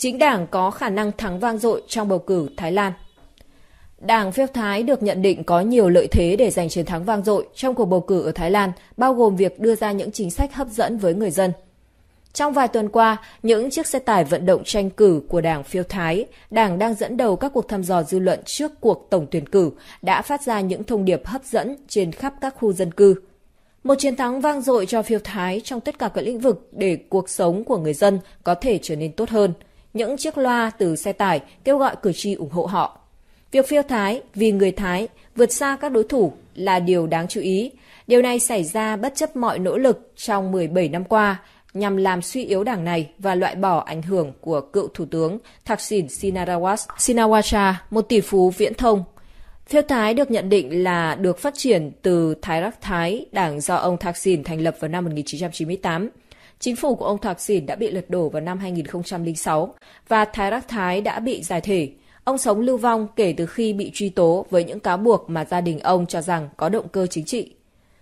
chính đảng có khả năng thắng vang dội trong bầu cử Thái Lan. Đảng phiêu Thái được nhận định có nhiều lợi thế để giành chiến thắng vang dội trong cuộc bầu cử ở Thái Lan, bao gồm việc đưa ra những chính sách hấp dẫn với người dân. Trong vài tuần qua, những chiếc xe tải vận động tranh cử của đảng phiêu Thái, đảng đang dẫn đầu các cuộc thăm dò dư luận trước cuộc tổng tuyển cử, đã phát ra những thông điệp hấp dẫn trên khắp các khu dân cư. Một chiến thắng vang dội cho phiêu Thái trong tất cả các lĩnh vực để cuộc sống của người dân có thể trở nên tốt hơn – những chiếc loa từ xe tải kêu gọi cử tri ủng hộ họ. Việc phiêu Thái vì người Thái vượt xa các đối thủ là điều đáng chú ý. Điều này xảy ra bất chấp mọi nỗ lực trong 17 năm qua nhằm làm suy yếu đảng này và loại bỏ ảnh hưởng của cựu thủ tướng Thaksin Shinawatra một tỷ phú viễn thông. Phiêu Thái được nhận định là được phát triển từ Thái Rắc Thái, đảng do ông Thaksin thành lập vào năm 1998. Chính phủ của ông Thạc Sìn đã bị lật đổ vào năm 2006 và Thái Đắc Thái đã bị giải thể. Ông sống lưu vong kể từ khi bị truy tố với những cáo buộc mà gia đình ông cho rằng có động cơ chính trị.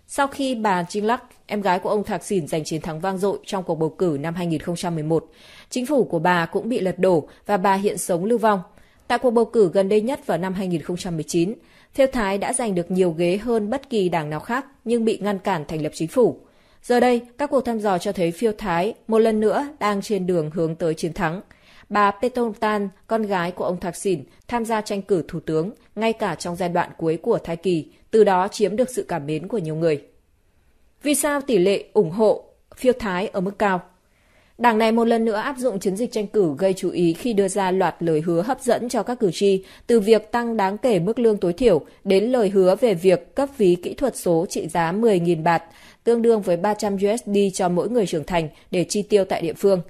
Sau khi bà Jinglak, em gái của ông Thạc Sìn giành chiến thắng vang dội trong cuộc bầu cử năm 2011, chính phủ của bà cũng bị lật đổ và bà hiện sống lưu vong. Tại cuộc bầu cử gần đây nhất vào năm 2019, Theo Thái đã giành được nhiều ghế hơn bất kỳ đảng nào khác nhưng bị ngăn cản thành lập chính phủ. Giờ đây, các cuộc thăm dò cho thấy phiêu Thái một lần nữa đang trên đường hướng tới chiến thắng. Bà Petongtan, con gái của ông Thạc Sỉn, tham gia tranh cử thủ tướng ngay cả trong giai đoạn cuối của thai kỳ, từ đó chiếm được sự cảm mến của nhiều người. Vì sao tỷ lệ ủng hộ phiêu Thái ở mức cao? Đảng này một lần nữa áp dụng chiến dịch tranh cử gây chú ý khi đưa ra loạt lời hứa hấp dẫn cho các cử tri, từ việc tăng đáng kể mức lương tối thiểu đến lời hứa về việc cấp phí kỹ thuật số trị giá 10.000 bạt, tương đương với 300 USD cho mỗi người trưởng thành để chi tiêu tại địa phương.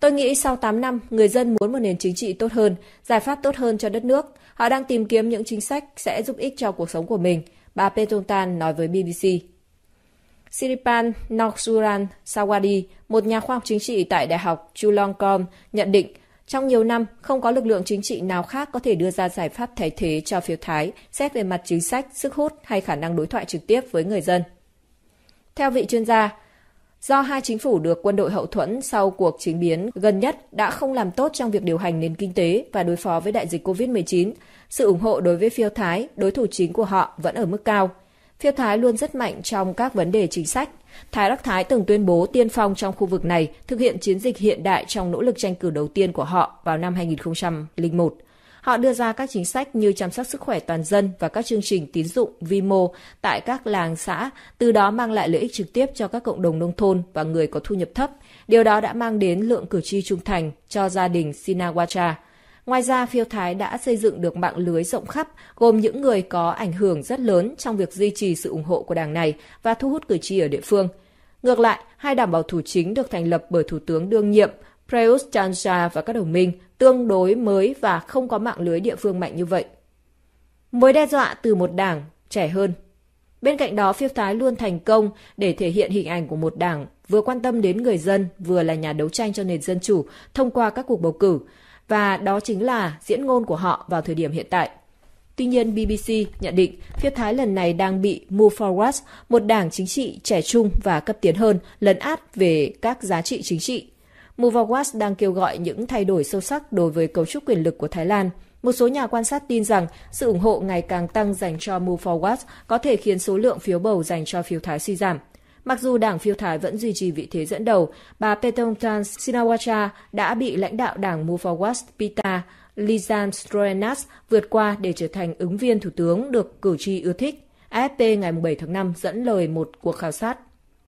Tôi nghĩ sau 8 năm, người dân muốn một nền chính trị tốt hơn, giải pháp tốt hơn cho đất nước. Họ đang tìm kiếm những chính sách sẽ giúp ích cho cuộc sống của mình, bà Petontan nói với BBC. Siripan Noksuran Sawadi, một nhà khoa học chính trị tại Đại học Chulalongkorn, nhận định trong nhiều năm, không có lực lượng chính trị nào khác có thể đưa ra giải pháp thay thế cho phiếu Thái, xét về mặt chính sách, sức hút hay khả năng đối thoại trực tiếp với người dân. Theo vị chuyên gia, do hai chính phủ được quân đội hậu thuẫn sau cuộc chính biến gần nhất đã không làm tốt trong việc điều hành nền kinh tế và đối phó với đại dịch COVID-19, sự ủng hộ đối với phiêu Thái, đối thủ chính của họ vẫn ở mức cao – Phía Thái luôn rất mạnh trong các vấn đề chính sách. Thái Đắc Thái từng tuyên bố tiên phong trong khu vực này thực hiện chiến dịch hiện đại trong nỗ lực tranh cử đầu tiên của họ vào năm 2001. Họ đưa ra các chính sách như chăm sóc sức khỏe toàn dân và các chương trình tín dụng vi mô tại các làng xã, từ đó mang lại lợi ích trực tiếp cho các cộng đồng nông thôn và người có thu nhập thấp. Điều đó đã mang đến lượng cử tri trung thành cho gia đình Sinawacha. Ngoài ra, phiêu thái đã xây dựng được mạng lưới rộng khắp, gồm những người có ảnh hưởng rất lớn trong việc duy trì sự ủng hộ của đảng này và thu hút cử tri ở địa phương. Ngược lại, hai đảng bảo thủ chính được thành lập bởi Thủ tướng đương nhiệm Prayut chan và các đồng minh tương đối mới và không có mạng lưới địa phương mạnh như vậy. Mối đe dọa từ một đảng trẻ hơn. Bên cạnh đó, phiêu thái luôn thành công để thể hiện hình ảnh của một đảng vừa quan tâm đến người dân, vừa là nhà đấu tranh cho nền dân chủ thông qua các cuộc bầu cử và đó chính là diễn ngôn của họ vào thời điểm hiện tại. Tuy nhiên, BBC nhận định phía Thái lần này đang bị Move Forward, một đảng chính trị trẻ trung và cấp tiến hơn, lấn át về các giá trị chính trị. Move Forward đang kêu gọi những thay đổi sâu sắc đối với cấu trúc quyền lực của Thái Lan. Một số nhà quan sát tin rằng sự ủng hộ ngày càng tăng dành cho Move Forward có thể khiến số lượng phiếu bầu dành cho phiếu Thái suy giảm. Mặc dù đảng phiêu thái vẫn duy trì vị thế dẫn đầu, bà Petongtan Sinawacha đã bị lãnh đạo đảng Mufawas Pita Lizan Stroenas vượt qua để trở thành ứng viên thủ tướng được cử tri ưa thích. AFP ngày 7 tháng 5 dẫn lời một cuộc khảo sát